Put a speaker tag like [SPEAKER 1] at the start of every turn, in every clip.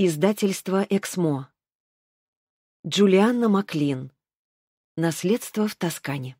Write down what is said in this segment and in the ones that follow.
[SPEAKER 1] Издательство «Эксмо». Джулианна Маклин. Наследство в Тоскане.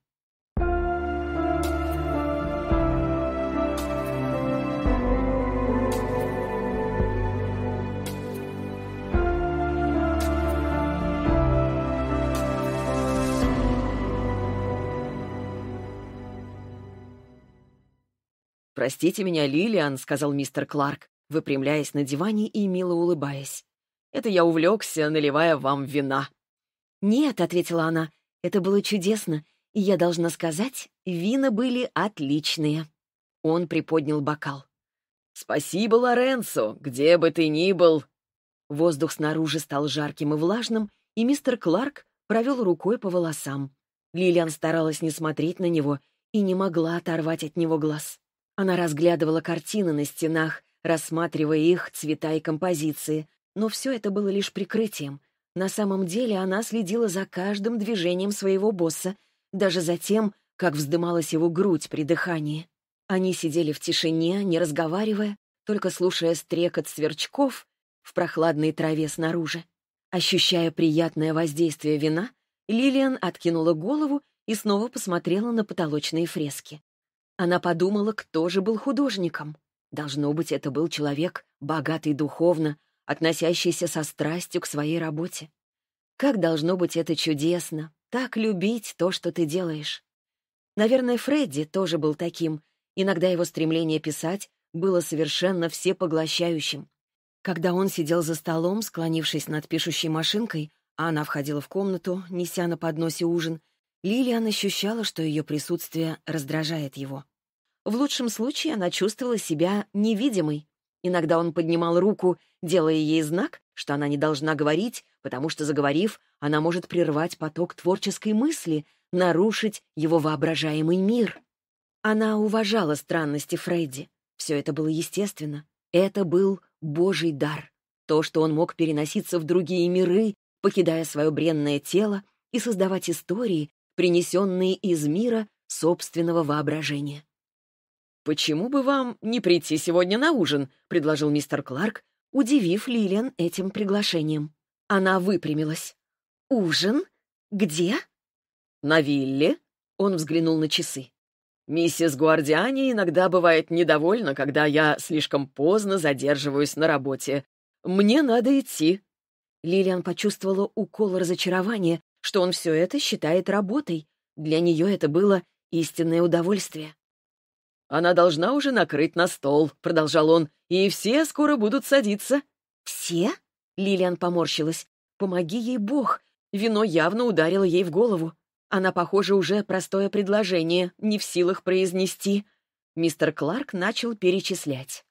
[SPEAKER 1] «Простите меня, Лилиан», — сказал мистер Кларк выпрямляясь на диване и мило улыбаясь. «Это я увлекся, наливая вам вина». «Нет», — ответила она, — «это было чудесно, и я должна сказать, вина были отличные». Он приподнял бокал. «Спасибо, Лоренцо, где бы ты ни был!» Воздух снаружи стал жарким и влажным, и мистер Кларк провел рукой по волосам. Лилиан старалась не смотреть на него и не могла оторвать от него глаз. Она разглядывала картины на стенах, рассматривая их цвета и композиции. Но все это было лишь прикрытием. На самом деле она следила за каждым движением своего босса, даже за тем, как вздымалась его грудь при дыхании. Они сидели в тишине, не разговаривая, только слушая стрекот сверчков в прохладной траве снаружи. Ощущая приятное воздействие вина, Лилиан откинула голову и снова посмотрела на потолочные фрески. Она подумала, кто же был художником. Должно быть, это был человек, богатый духовно, относящийся со страстью к своей работе. Как должно быть это чудесно, так любить то, что ты делаешь. Наверное, Фредди тоже был таким. Иногда его стремление писать было совершенно всепоглощающим. Когда он сидел за столом, склонившись над пишущей машинкой, а она входила в комнату, неся на подносе ужин, Лилиан ощущала, что ее присутствие раздражает его. В лучшем случае она чувствовала себя невидимой. Иногда он поднимал руку, делая ей знак, что она не должна говорить, потому что, заговорив, она может прервать поток творческой мысли, нарушить его воображаемый мир. Она уважала странности Фредди. Все это было естественно. Это был Божий дар. То, что он мог переноситься в другие миры, покидая свое бренное тело и создавать истории, принесенные из мира собственного воображения. «Почему бы вам не прийти сегодня на ужин?» — предложил мистер Кларк, удивив Лилиан этим приглашением. Она выпрямилась. «Ужин? Где?» «На вилле», — он взглянул на часы. «Миссис Гуардиани иногда бывает недовольна, когда я слишком поздно задерживаюсь на работе. Мне надо идти». Лилиан почувствовала укол разочарования, что он все это считает работой. Для нее это было истинное удовольствие. Она должна уже накрыть на стол», — продолжал он, «и все скоро будут садиться». «Все?» — Лилиан поморщилась. «Помоги ей Бог!» Вино явно ударило ей в голову. Она, похоже, уже простое предложение, не в силах произнести. Мистер Кларк начал перечислять.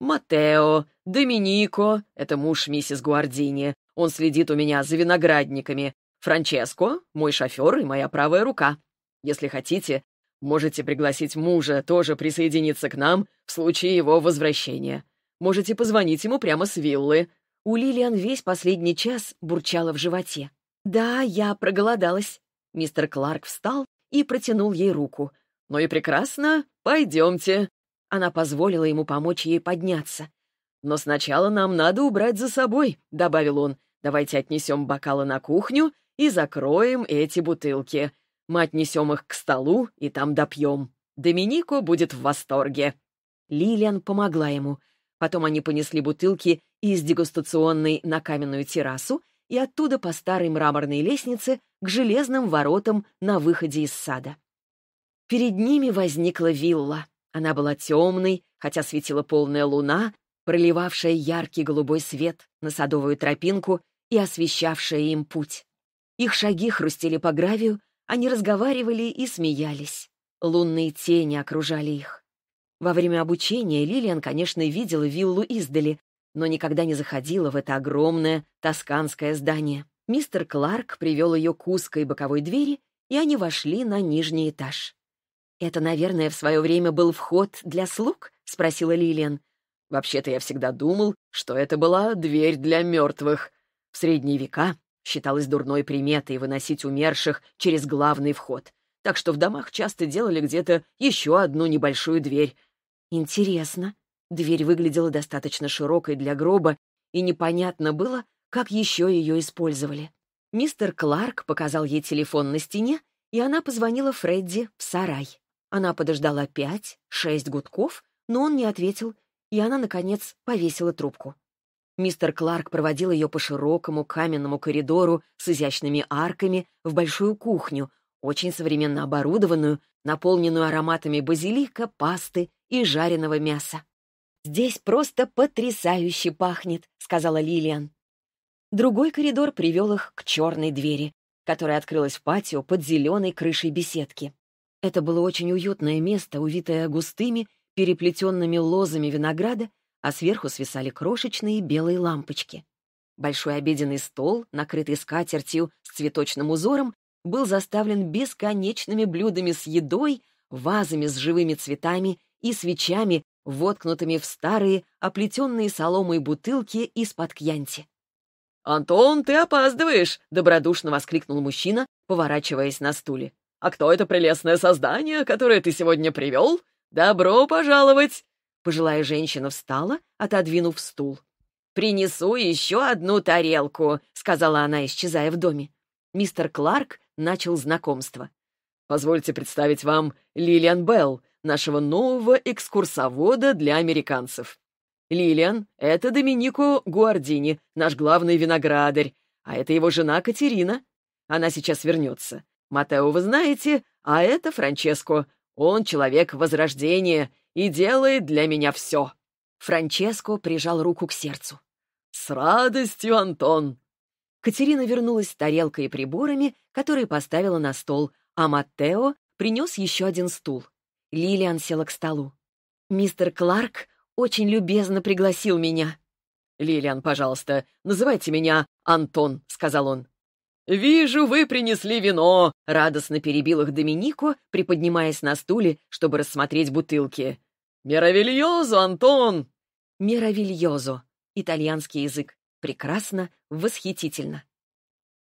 [SPEAKER 1] «Матео, Доминико — это муж миссис Гуардини. Он следит у меня за виноградниками. Франческо — мой шофер и моя правая рука. Если хотите, Можете пригласить мужа тоже присоединиться к нам в случае его возвращения. Можете позвонить ему прямо с виллы». У Лилиан весь последний час бурчала в животе. «Да, я проголодалась». Мистер Кларк встал и протянул ей руку. «Ну и прекрасно, пойдемте». Она позволила ему помочь ей подняться. «Но сначала нам надо убрать за собой», — добавил он. «Давайте отнесем бокалы на кухню и закроем эти бутылки. Мы отнесем их к столу и там допьем. Доминико будет в восторге». Лилиан помогла ему. Потом они понесли бутылки из дегустационной на каменную террасу и оттуда по старой мраморной лестнице к железным воротам на выходе из сада. Перед ними возникла вилла. Она была темной, хотя светила полная луна, проливавшая яркий голубой свет на садовую тропинку и освещавшая им путь. Их шаги хрустели по гравию, они разговаривали и смеялись. Лунные тени окружали их. Во время обучения Лилиан, конечно, видела виллу издали, но никогда не заходила в это огромное тосканское здание. Мистер Кларк привел ее к узкой боковой двери, и они вошли на нижний этаж. «Это, наверное, в свое время был вход для слуг?» — спросила Лилиан. «Вообще-то я всегда думал, что это была дверь для мертвых. В средние века Считалось дурной приметой выносить умерших через главный вход, так что в домах часто делали где-то еще одну небольшую дверь. Интересно. Дверь выглядела достаточно широкой для гроба, и непонятно было, как еще ее использовали. Мистер Кларк показал ей телефон на стене, и она позвонила Фредди в сарай. Она подождала пять, шесть гудков, но он не ответил, и она, наконец, повесила трубку. Мистер Кларк проводил ее по широкому каменному коридору с изящными арками в большую кухню, очень современно оборудованную, наполненную ароматами базилика, пасты и жареного мяса. «Здесь просто потрясающе пахнет», — сказала Лилиан. Другой коридор привел их к черной двери, которая открылась в патио под зеленой крышей беседки. Это было очень уютное место, увитое густыми, переплетенными лозами винограда а сверху свисали крошечные белые лампочки. Большой обеденный стол, накрытый скатертью с цветочным узором, был заставлен бесконечными блюдами с едой, вазами с живыми цветами и свечами, воткнутыми в старые, оплетенные соломой бутылки из-под кьянти. «Антон, ты опаздываешь!» — добродушно воскликнул мужчина, поворачиваясь на стуле. «А кто это прелестное создание, которое ты сегодня привел? Добро пожаловать! Пожилая женщина встала, отодвинув стул. «Принесу еще одну тарелку», — сказала она, исчезая в доме. Мистер Кларк начал знакомство. «Позвольте представить вам Лилиан Белл, нашего нового экскурсовода для американцев. Лилиан — это Доминико Гуардини, наш главный виноградарь, а это его жена Катерина. Она сейчас вернется. Матео вы знаете, а это Франческо. Он человек Возрождения и делает для меня все». Франческо прижал руку к сердцу. «С радостью, Антон!» Катерина вернулась с тарелкой и приборами, которые поставила на стол, а Маттео принес еще один стул. Лилиан села к столу. «Мистер Кларк очень любезно пригласил меня». «Лилиан, пожалуйста, называйте меня Антон», — сказал он. «Вижу, вы принесли вино!» — радостно перебил их Доминико, приподнимаясь на стуле, чтобы рассмотреть бутылки. «Меравильозо, Антон!» «Меравильозо» — итальянский язык. Прекрасно, восхитительно.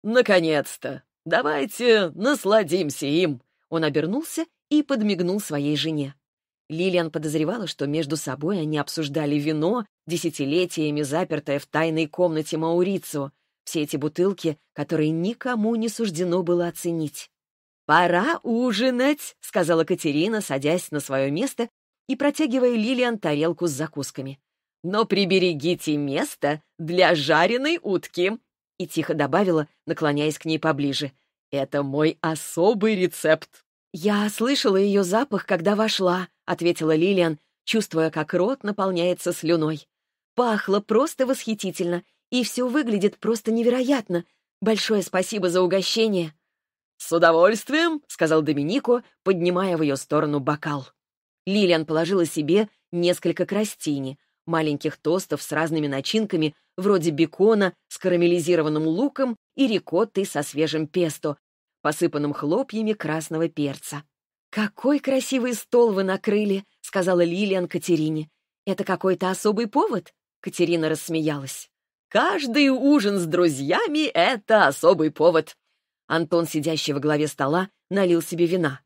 [SPEAKER 1] «Наконец-то! Давайте насладимся им!» Он обернулся и подмигнул своей жене. Лилиан подозревала, что между собой они обсуждали вино, десятилетиями запертое в тайной комнате Маурицио, все эти бутылки, которые никому не суждено было оценить. «Пора ужинать», — сказала Катерина, садясь на свое место и протягивая Лилиан тарелку с закусками. «Но приберегите место для жареной утки!» И тихо добавила, наклоняясь к ней поближе. «Это мой особый рецепт!» «Я слышала ее запах, когда вошла», — ответила Лилиан, чувствуя, как рот наполняется слюной. «Пахло просто восхитительно, и все выглядит просто невероятно. Большое спасибо за угощение!» «С удовольствием», — сказал Доминико, поднимая в ее сторону бокал. Лилиан положила себе несколько крастини, маленьких тостов с разными начинками, вроде бекона с карамелизированным луком и рикоттой со свежим песто, посыпанным хлопьями красного перца. «Какой красивый стол вы накрыли!» — сказала Лилиан Катерине. «Это какой-то особый повод?» — Катерина рассмеялась. «Каждый ужин с друзьями — это особый повод!» Антон, сидящий во главе стола, налил себе вина.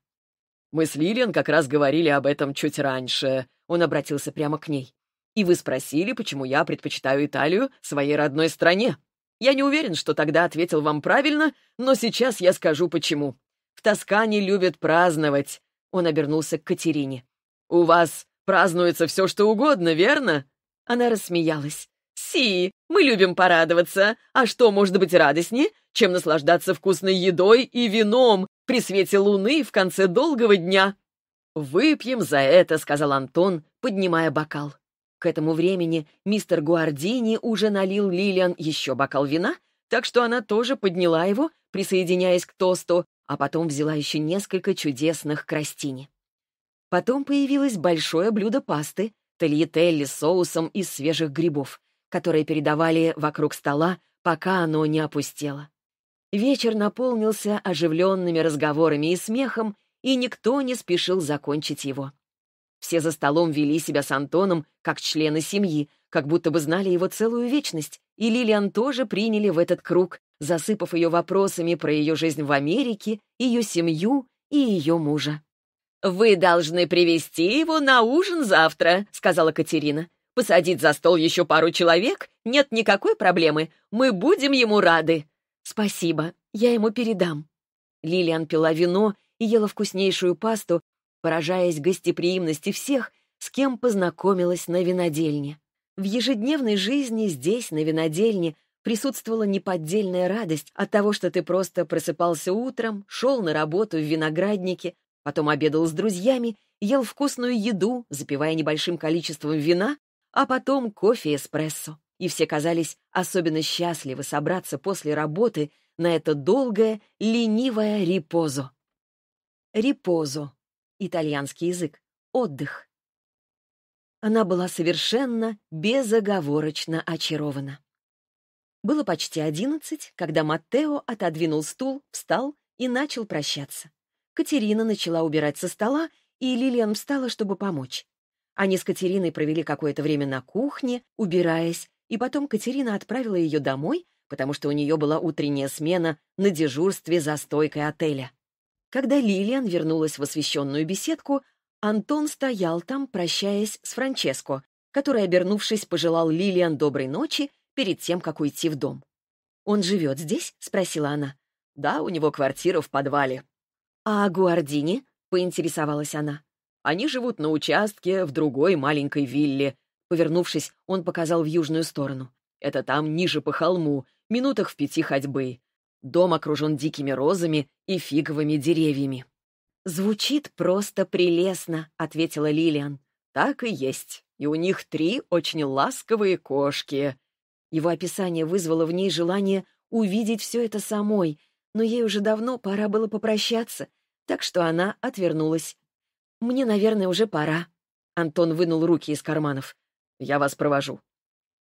[SPEAKER 1] Мы с Лилиан как раз говорили об этом чуть раньше. Он обратился прямо к ней. И вы спросили, почему я предпочитаю Италию своей родной стране. Я не уверен, что тогда ответил вам правильно, но сейчас я скажу почему. В Тоскане любят праздновать. Он обернулся к Катерине. «У вас празднуется все, что угодно, верно?» Она рассмеялась. «Си, мы любим порадоваться. А что может быть радостнее, чем наслаждаться вкусной едой и вином при свете луны в конце долгого дня. «Выпьем за это», — сказал Антон, поднимая бокал. К этому времени мистер Гуардини уже налил Лилиан еще бокал вина, так что она тоже подняла его, присоединяясь к тосту, а потом взяла еще несколько чудесных крастини. Потом появилось большое блюдо пасты, тольятелли с соусом из свежих грибов, которые передавали вокруг стола, пока оно не опустело. Вечер наполнился оживленными разговорами и смехом, и никто не спешил закончить его. Все за столом вели себя с Антоном как члены семьи, как будто бы знали его целую вечность, и Лилиан тоже приняли в этот круг, засыпав ее вопросами про ее жизнь в Америке, ее семью и ее мужа. «Вы должны привести его на ужин завтра», — сказала Катерина. «Посадить за стол еще пару человек? Нет никакой проблемы. Мы будем ему рады. «Спасибо, я ему передам». Лилиан пила вино и ела вкуснейшую пасту, поражаясь гостеприимности всех, с кем познакомилась на винодельне. В ежедневной жизни здесь, на винодельне, присутствовала неподдельная радость от того, что ты просто просыпался утром, шел на работу в винограднике, потом обедал с друзьями, ел вкусную еду, запивая небольшим количеством вина, а потом кофе эспрессо и все казались особенно счастливы собраться после работы на это долгое, ленивое репозо. Репозо. Итальянский язык. Отдых. Она была совершенно безоговорочно очарована. Было почти одиннадцать, когда Маттео отодвинул стул, встал и начал прощаться. Катерина начала убирать со стола, и Лилиан встала, чтобы помочь. Они с Катериной провели какое-то время на кухне, убираясь, и потом Катерина отправила ее домой, потому что у нее была утренняя смена на дежурстве за стойкой отеля. Когда Лилиан вернулась в освещенную беседку, Антон стоял там, прощаясь с Франческо, который, обернувшись, пожелал Лилиан доброй ночи перед тем, как уйти в дом. «Он живет здесь?» — спросила она. «Да, у него квартира в подвале». «А Гуардини?» — поинтересовалась она. «Они живут на участке в другой маленькой вилле, Повернувшись, он показал в южную сторону. «Это там, ниже по холму, минутах в пяти ходьбы. Дом окружен дикими розами и фиговыми деревьями». «Звучит просто прелестно», — ответила Лилиан. «Так и есть. И у них три очень ласковые кошки». Его описание вызвало в ней желание увидеть все это самой, но ей уже давно пора было попрощаться, так что она отвернулась. «Мне, наверное, уже пора». Антон вынул руки из карманов. Я вас провожу».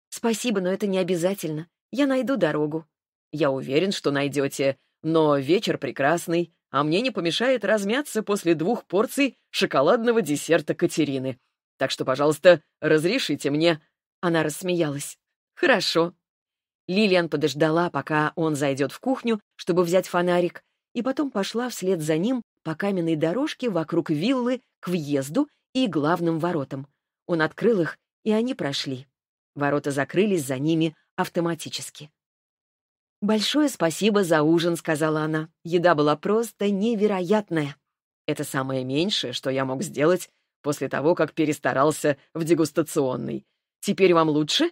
[SPEAKER 1] «Спасибо, но это не обязательно. Я найду дорогу». «Я уверен, что найдете, но вечер прекрасный, а мне не помешает размяться после двух порций шоколадного десерта Катерины. Так что, пожалуйста, разрешите мне». Она рассмеялась. «Хорошо». Лилиан подождала, пока он зайдет в кухню, чтобы взять фонарик, и потом пошла вслед за ним по каменной дорожке вокруг виллы к въезду и главным воротам. Он открыл их и они прошли. Ворота закрылись за ними автоматически. «Большое спасибо за ужин», — сказала она. «Еда была просто невероятная. Это самое меньшее, что я мог сделать после того, как перестарался в дегустационной. Теперь вам лучше?»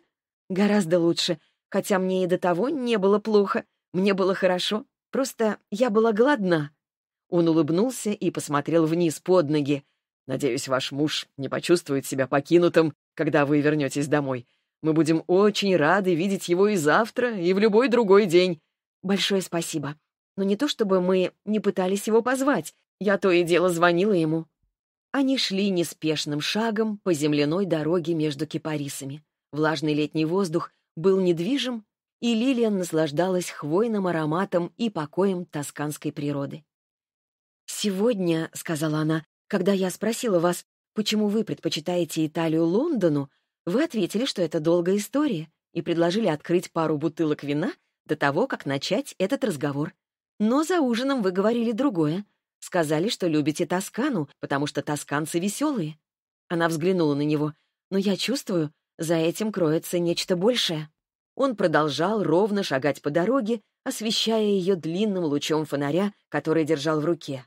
[SPEAKER 1] «Гораздо лучше. Хотя мне и до того не было плохо. Мне было хорошо. Просто я была голодна». Он улыбнулся и посмотрел вниз под ноги. «Надеюсь, ваш муж не почувствует себя покинутым когда вы вернетесь домой. Мы будем очень рады видеть его и завтра, и в любой другой день». «Большое спасибо. Но не то чтобы мы не пытались его позвать. Я то и дело звонила ему». Они шли неспешным шагом по земляной дороге между кипарисами. Влажный летний воздух был недвижим, и Лилиан наслаждалась хвойным ароматом и покоем тосканской природы. «Сегодня», — сказала она, — «когда я спросила вас, почему вы предпочитаете Италию Лондону, вы ответили, что это долгая история, и предложили открыть пару бутылок вина до того, как начать этот разговор. Но за ужином вы говорили другое. Сказали, что любите Тоскану, потому что тосканцы веселые. Она взглянула на него. Но я чувствую, за этим кроется нечто большее. Он продолжал ровно шагать по дороге, освещая ее длинным лучом фонаря, который держал в руке.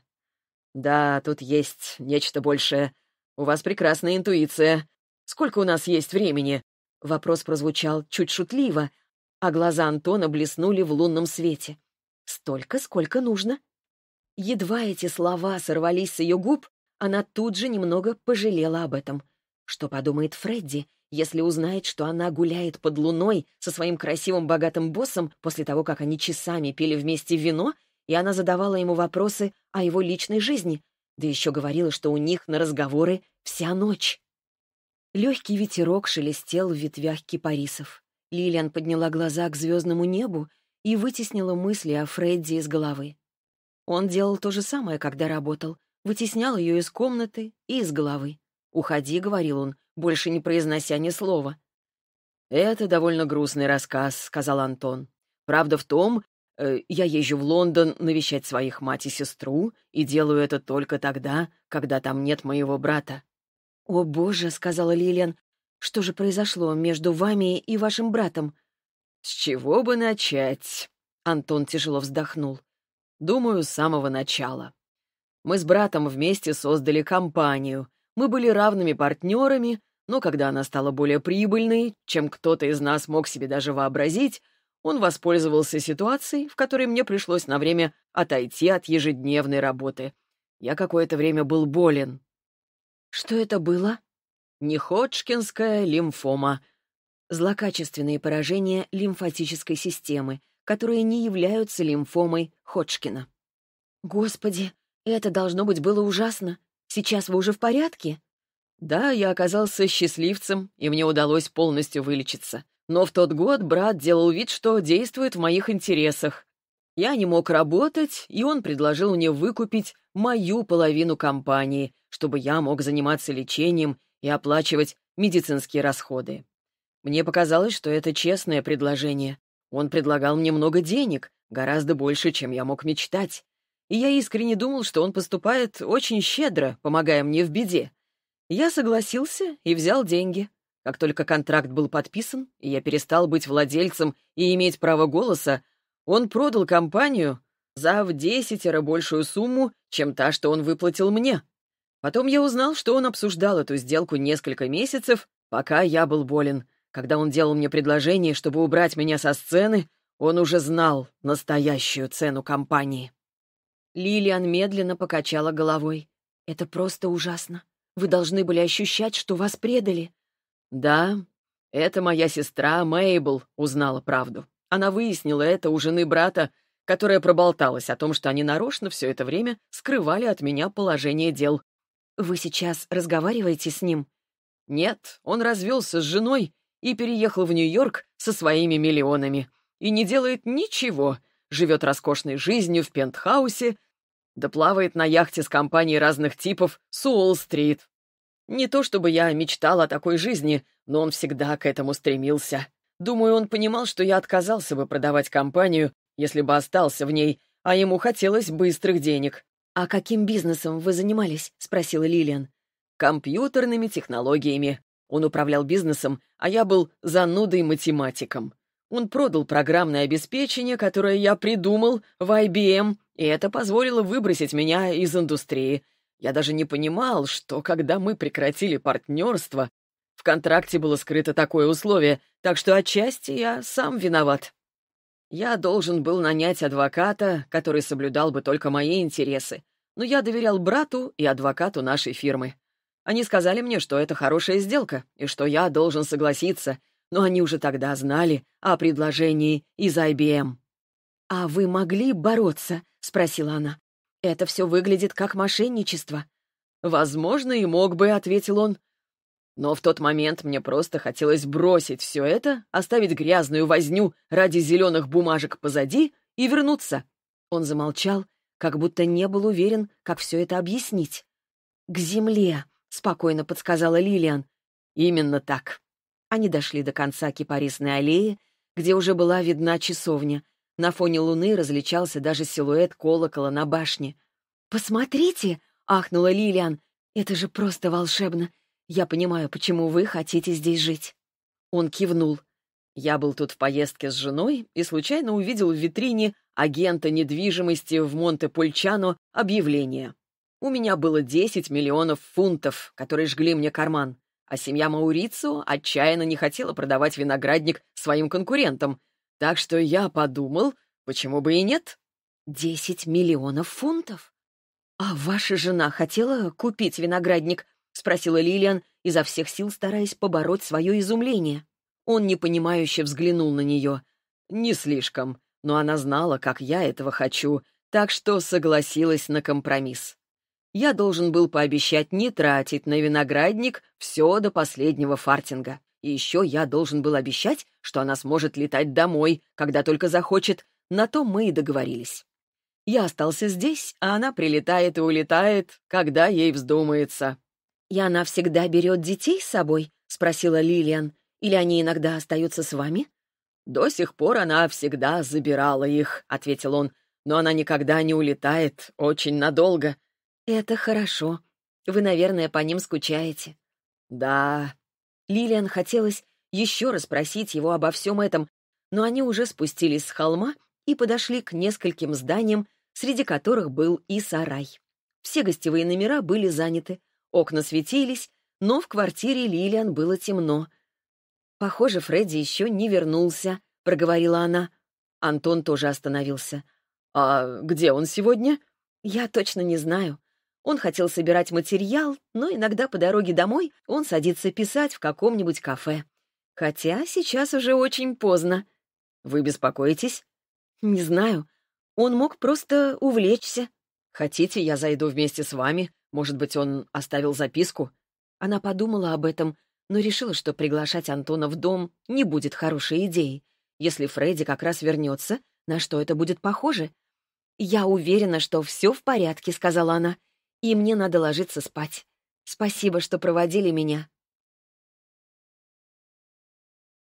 [SPEAKER 1] «Да, тут есть нечто большее», у вас прекрасная интуиция. Сколько у нас есть времени?» Вопрос прозвучал чуть шутливо, а глаза Антона блеснули в лунном свете. «Столько, сколько нужно». Едва эти слова сорвались с ее губ, она тут же немного пожалела об этом. Что подумает Фредди, если узнает, что она гуляет под луной со своим красивым богатым боссом после того, как они часами пили вместе вино, и она задавала ему вопросы о его личной жизни, да еще говорила, что у них на разговоры вся ночь. Легкий ветерок шелестел в ветвях кипарисов. Лилиан подняла глаза к звездному небу и вытеснила мысли о Фредди из головы. Он делал то же самое, когда работал. Вытеснял ее из комнаты и из головы. «Уходи», — говорил он, больше не произнося ни слова. «Это довольно грустный рассказ», — сказал Антон. «Правда в том, Э, я езжу в Лондон навещать своих мать и сестру, и делаю это только тогда, когда там нет моего брата». «О, боже», — сказала Лилиан, — «что же произошло между вами и вашим братом?» «С чего бы начать?» — Антон тяжело вздохнул. «Думаю, с самого начала. Мы с братом вместе создали компанию. Мы были равными партнерами, но когда она стала более прибыльной, чем кто-то из нас мог себе даже вообразить, он воспользовался ситуацией, в которой мне пришлось на время отойти от ежедневной работы. Я какое-то время был болен. Что это было? Неходжкинская лимфома. Злокачественные поражения лимфатической системы, которые не являются лимфомой Ходжкина. Господи, это должно быть было ужасно. Сейчас вы уже в порядке? Да, я оказался счастливцем, и мне удалось полностью вылечиться. Но в тот год брат делал вид, что действует в моих интересах. Я не мог работать, и он предложил мне выкупить мою половину компании, чтобы я мог заниматься лечением и оплачивать медицинские расходы. Мне показалось, что это честное предложение. Он предлагал мне много денег, гораздо больше, чем я мог мечтать. И я искренне думал, что он поступает очень щедро, помогая мне в беде. Я согласился и взял деньги. Как только контракт был подписан, и я перестал быть владельцем и иметь право голоса, он продал компанию за в десятеро большую сумму, чем та, что он выплатил мне. Потом я узнал, что он обсуждал эту сделку несколько месяцев, пока я был болен. Когда он делал мне предложение, чтобы убрать меня со сцены, он уже знал настоящую цену компании. Лилиан медленно покачала головой. «Это просто ужасно. Вы должны были ощущать, что вас предали. «Да, это моя сестра Мейбл узнала правду. Она выяснила это у жены брата, которая проболталась о том, что они нарочно все это время скрывали от меня положение дел. «Вы сейчас разговариваете с ним?» «Нет, он развелся с женой и переехал в Нью-Йорк со своими миллионами. И не делает ничего, живет роскошной жизнью в пентхаусе, да плавает на яхте с компанией разных типов с Уолл-стрит. Не то чтобы я мечтал о такой жизни, но он всегда к этому стремился. Думаю, он понимал, что я отказался бы продавать компанию, если бы остался в ней, а ему хотелось быстрых денег. «А каким бизнесом вы занимались?» — спросила Лилиан. «Компьютерными технологиями. Он управлял бизнесом, а я был занудой математиком. Он продал программное обеспечение, которое я придумал в IBM, и это позволило выбросить меня из индустрии. Я даже не понимал, что, когда мы прекратили партнерство, в контракте было скрыто такое условие, так что отчасти я сам виноват. Я должен был нанять адвоката, который соблюдал бы только мои интересы, но я доверял брату и адвокату нашей фирмы. Они сказали мне, что это хорошая сделка и что я должен согласиться, но они уже тогда знали о предложении из IBM. «А вы могли бороться?» — спросила она. Это все выглядит как мошенничество». «Возможно, и мог бы», — ответил он. «Но в тот момент мне просто хотелось бросить все это, оставить грязную возню ради зеленых бумажек позади и вернуться». Он замолчал, как будто не был уверен, как все это объяснить. «К земле», — спокойно подсказала Лилиан. «Именно так». Они дошли до конца Кипарисной аллеи, где уже была видна часовня, на фоне луны различался даже силуэт колокола на башне. «Посмотрите!» — ахнула Лилиан. «Это же просто волшебно! Я понимаю, почему вы хотите здесь жить». Он кивнул. «Я был тут в поездке с женой и случайно увидел в витрине агента недвижимости в Монте-Пульчано объявление. У меня было 10 миллионов фунтов, которые жгли мне карман, а семья Маурицио отчаянно не хотела продавать виноградник своим конкурентам, так что я подумал, почему бы и нет? Десять миллионов фунтов? А ваша жена хотела купить виноградник? Спросила Лилиан, изо всех сил стараясь побороть свое изумление. Он непонимающе взглянул на нее. Не слишком, но она знала, как я этого хочу, так что согласилась на компромисс. Я должен был пообещать не тратить на виноградник все до последнего фартинга. И еще я должен был обещать, что она сможет летать домой, когда только захочет. На то мы и договорились. Я остался здесь, а она прилетает и улетает, когда ей вздумается. «И она всегда берет детей с собой?» — спросила Лилиан. «Или они иногда остаются с вами?» «До сих пор она всегда забирала их», — ответил он. «Но она никогда не улетает, очень надолго». «Это хорошо. Вы, наверное, по ним скучаете». «Да, Лилиан хотелось еще раз просить его обо всем этом, но они уже спустились с холма и подошли к нескольким зданиям, среди которых был и сарай. Все гостевые номера были заняты, окна светились, но в квартире Лилиан было темно. «Похоже, Фредди еще не вернулся», — проговорила она. Антон тоже остановился. «А где он сегодня?» «Я точно не знаю. Он хотел собирать материал, но иногда по дороге домой он садится писать в каком-нибудь кафе. Хотя сейчас уже очень поздно. Вы беспокоитесь? Не знаю. Он мог просто увлечься. Хотите, я зайду вместе с вами? Может быть, он оставил записку? Она подумала об этом, но решила, что приглашать Антона в дом не будет хорошей идеей. Если Фредди как раз вернется, на что это будет похоже? «Я уверена, что все в порядке», — сказала она и мне надо ложиться спать. Спасибо, что проводили меня.